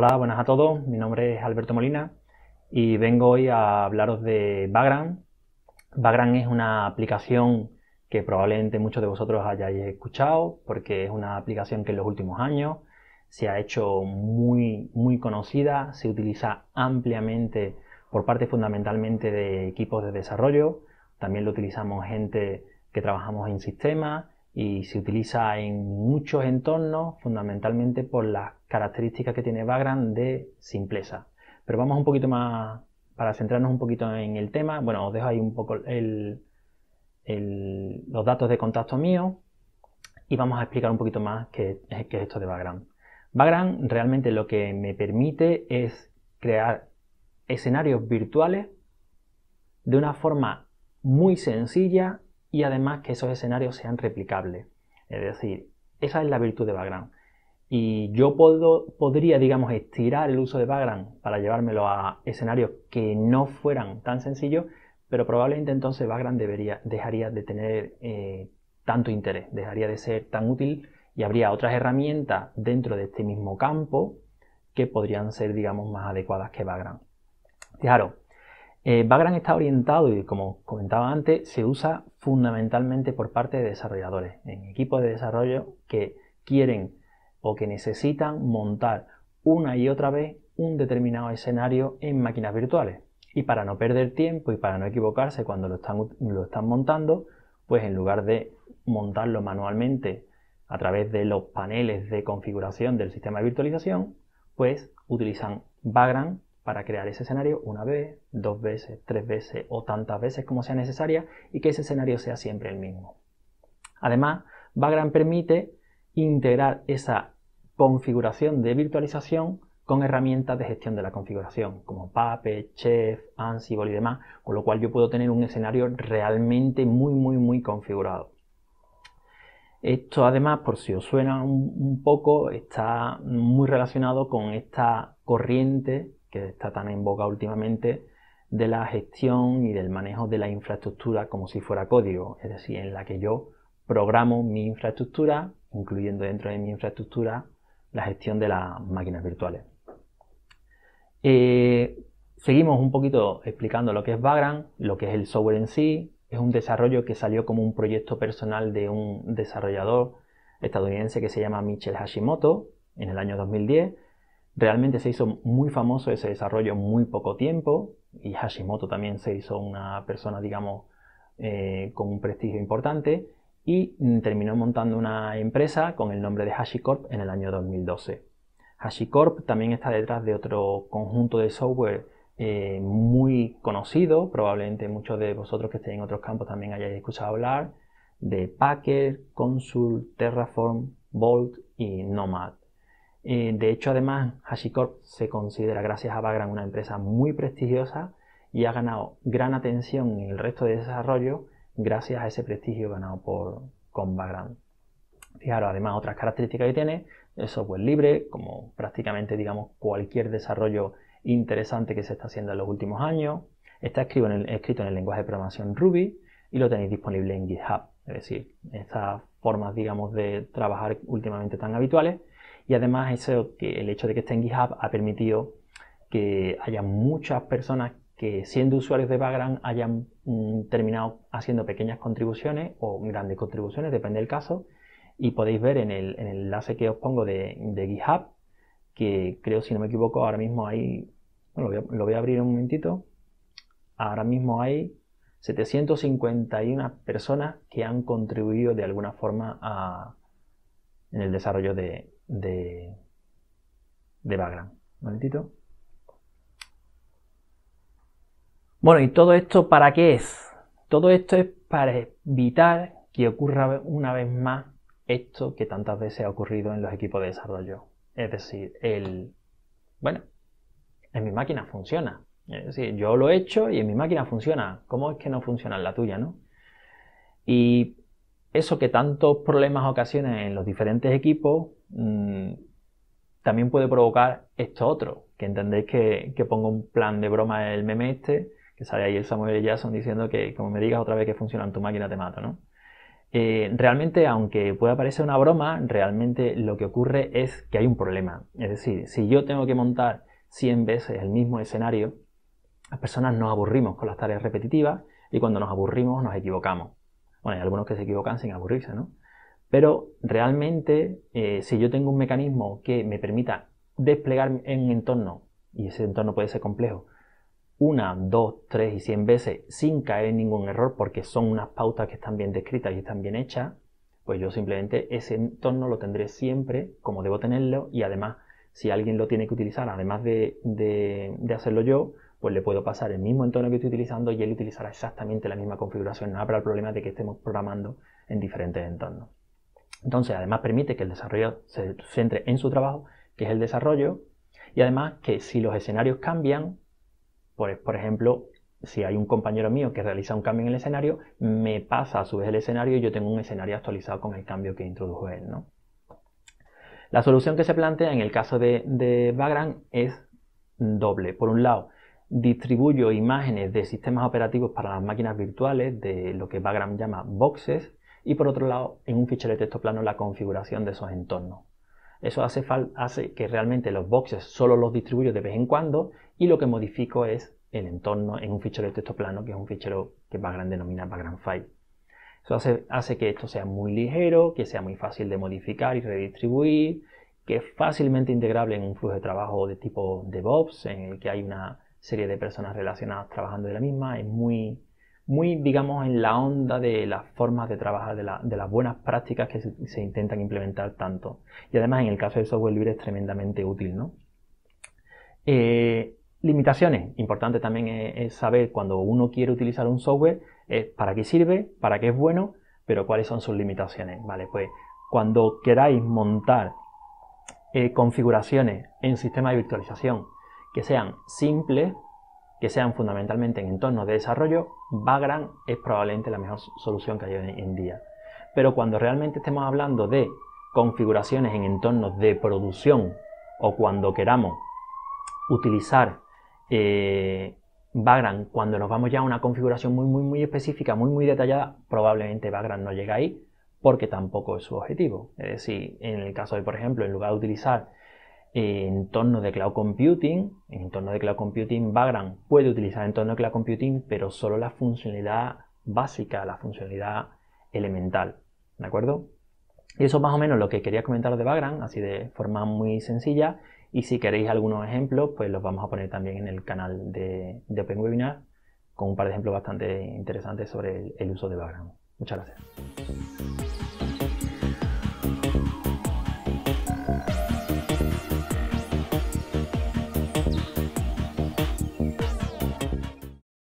Hola, buenas a todos. Mi nombre es Alberto Molina y vengo hoy a hablaros de Vagrant. Vagrant es una aplicación que probablemente muchos de vosotros hayáis escuchado porque es una aplicación que en los últimos años se ha hecho muy, muy conocida, se utiliza ampliamente por parte fundamentalmente de equipos de desarrollo, también lo utilizamos gente que trabajamos en sistemas y se utiliza en muchos entornos, fundamentalmente por las características que tiene Vagrant de simpleza. Pero vamos un poquito más, para centrarnos un poquito en el tema, bueno, os dejo ahí un poco los datos de contacto mío y vamos a explicar un poquito más qué, qué es esto de Vagrant. Vagrant realmente lo que me permite es crear escenarios virtuales de una forma muy sencilla y además que esos escenarios sean replicables. Es decir, esa es la virtud de Bagram. Y yo puedo, podría, digamos, estirar el uso de Bagram para llevármelo a escenarios que no fueran tan sencillos, pero probablemente entonces Bagram dejaría de tener eh, tanto interés, dejaría de ser tan útil y habría otras herramientas dentro de este mismo campo que podrían ser, digamos, más adecuadas que Bagram. Fijaros, Vagrant eh, está orientado y como comentaba antes, se usa fundamentalmente por parte de desarrolladores, en equipos de desarrollo que quieren o que necesitan montar una y otra vez un determinado escenario en máquinas virtuales. Y para no perder tiempo y para no equivocarse cuando lo están, lo están montando, pues en lugar de montarlo manualmente a través de los paneles de configuración del sistema de virtualización, pues utilizan Vagrant para crear ese escenario una vez, dos veces, tres veces o tantas veces como sea necesaria y que ese escenario sea siempre el mismo. Además, Vagrant permite integrar esa configuración de virtualización con herramientas de gestión de la configuración, como Puppet, Chef, Ansible y demás, con lo cual yo puedo tener un escenario realmente muy, muy, muy configurado. Esto además, por si os suena un poco, está muy relacionado con esta corriente que está tan en boga últimamente, de la gestión y del manejo de la infraestructura como si fuera código, es decir, en la que yo programo mi infraestructura, incluyendo dentro de mi infraestructura la gestión de las máquinas virtuales. Eh, seguimos un poquito explicando lo que es Vagrant, lo que es el software en sí. Es un desarrollo que salió como un proyecto personal de un desarrollador estadounidense que se llama Michel Hashimoto en el año 2010 Realmente se hizo muy famoso ese desarrollo en muy poco tiempo y Hashimoto también se hizo una persona, digamos, eh, con un prestigio importante y terminó montando una empresa con el nombre de HashiCorp en el año 2012. HashiCorp también está detrás de otro conjunto de software eh, muy conocido, probablemente muchos de vosotros que estéis en otros campos también hayáis escuchado hablar, de Packer, Consul, Terraform, Vault y Nomad. Eh, de hecho, además, HashiCorp se considera, gracias a Vagrant, una empresa muy prestigiosa y ha ganado gran atención en el resto de desarrollo gracias a ese prestigio ganado por, con Vagrant. Fijaros, además, otras características que tiene, el software libre, como prácticamente, digamos, cualquier desarrollo interesante que se está haciendo en los últimos años. Está escrito en el, escrito en el lenguaje de programación Ruby y lo tenéis disponible en GitHub. Es decir, estas formas, digamos, de trabajar últimamente tan habituales y además eso, que el hecho de que esté en GitHub ha permitido que haya muchas personas que siendo usuarios de background hayan mm, terminado haciendo pequeñas contribuciones o grandes contribuciones, depende del caso. Y podéis ver en el, enlace que os pongo de, GitHub, que creo, si no me equivoco, ahora mismo hay, bueno, lo voy a, lo voy abrir un momentito, ahora mismo hay 751 personas que han contribuido de alguna forma en el desarrollo de, de, de background. Bueno, ¿y todo esto para qué es? Todo esto es para evitar que ocurra una vez más esto que tantas veces ha ocurrido en los equipos de desarrollo. Es decir, el... Bueno, en mi máquina funciona. Es decir, yo lo he hecho y en mi máquina funciona. ¿Cómo es que no funciona en la tuya, no? Y eso que tantos problemas ocasiona en los diferentes equipos mm, también puede provocar esto otro. Que entendéis que, pongo un plan de broma el meme este, que sale ahí el Samuel Jackson diciendo que como me digas otra vez que funciona en tu máquina te mato, ¿no? Eh, realmente, aunque pueda parecer una broma, realmente lo que ocurre es que hay un problema. Es decir, si yo tengo que montar 100 veces el mismo escenario, las personas nos aburrimos con las tareas repetitivas y cuando nos aburrimos nos equivocamos. Bueno, hay algunos que se equivocan sin aburrirse, ¿no? Pero realmente, eh, si yo tengo un mecanismo que me permita desplegar en un entorno, y ese entorno puede ser complejo, una, dos, tres y cien veces sin caer en ningún error porque son unas pautas que están bien descritas y están bien hechas, pues yo simplemente ese entorno lo tendré siempre como debo tenerlo y además si alguien lo tiene que utilizar, además de hacerlo yo, pues le puedo pasar el mismo entorno que estoy utilizando y él utilizará exactamente la misma configuración. No habrá el problema de que estemos programando en diferentes entornos. Entonces, además permite que el desarrollo se centre en su trabajo, que es el desarrollo, y además que si los escenarios cambian, por, ejemplo, si hay un compañero mío que realiza un cambio en el escenario, me pasa a su vez el escenario y yo tengo un escenario actualizado con el cambio que introdujo él. ¿no? La solución que se plantea en el caso de, de Vagrant es doble. Por un lado, distribuyo imágenes de sistemas operativos para las máquinas virtuales de lo que Bagram llama boxes y por otro lado en un fichero de texto plano la configuración de esos entornos. Eso hace, que realmente los boxes solo los distribuyo de vez en cuando y lo que modifico es el entorno en un fichero de texto plano que es un fichero que Bagram denomina Bagram File. Eso hace, hace que esto sea muy ligero, que sea muy fácil de modificar y redistribuir, que es fácilmente integrable en un flujo de trabajo de tipo DevOps en el que hay una serie de personas relacionadas trabajando de la misma, es muy, muy digamos, en la onda de las formas de trabajar, de, las buenas prácticas que se, intentan implementar tanto. Y además, en el caso del software libre, es tremendamente útil, ¿no? Eh, limitaciones. Importante también es, saber cuando uno quiere utilizar un software, eh, para qué sirve, para qué es bueno, pero cuáles son sus limitaciones. Vale, pues cuando queráis montar eh, configuraciones en sistema de virtualización que sean simples, que sean fundamentalmente en entornos de desarrollo, Vagrant es probablemente la mejor solución que hay hoy en día. Pero cuando realmente estemos hablando de configuraciones en entornos de producción o cuando queramos utilizar eh, Vagrant, cuando nos vamos ya a una configuración muy, muy, muy específica, muy, muy detallada, probablemente Vagrant no llega ahí porque tampoco es su objetivo. Es decir, en el caso de, por ejemplo, en lugar de utilizar entorno de cloud computing, en entorno de cloud computing background puede utilizar entorno de cloud computing, pero solo la funcionalidad básica, la funcionalidad elemental, ¿de acuerdo? Y eso es más o menos lo que quería comentar de background, así de forma muy sencilla. Y si queréis algunos ejemplos, pues los vamos a poner también en el canal de, open webinar con un par de ejemplos bastante interesantes sobre el, uso de background. Muchas gracias.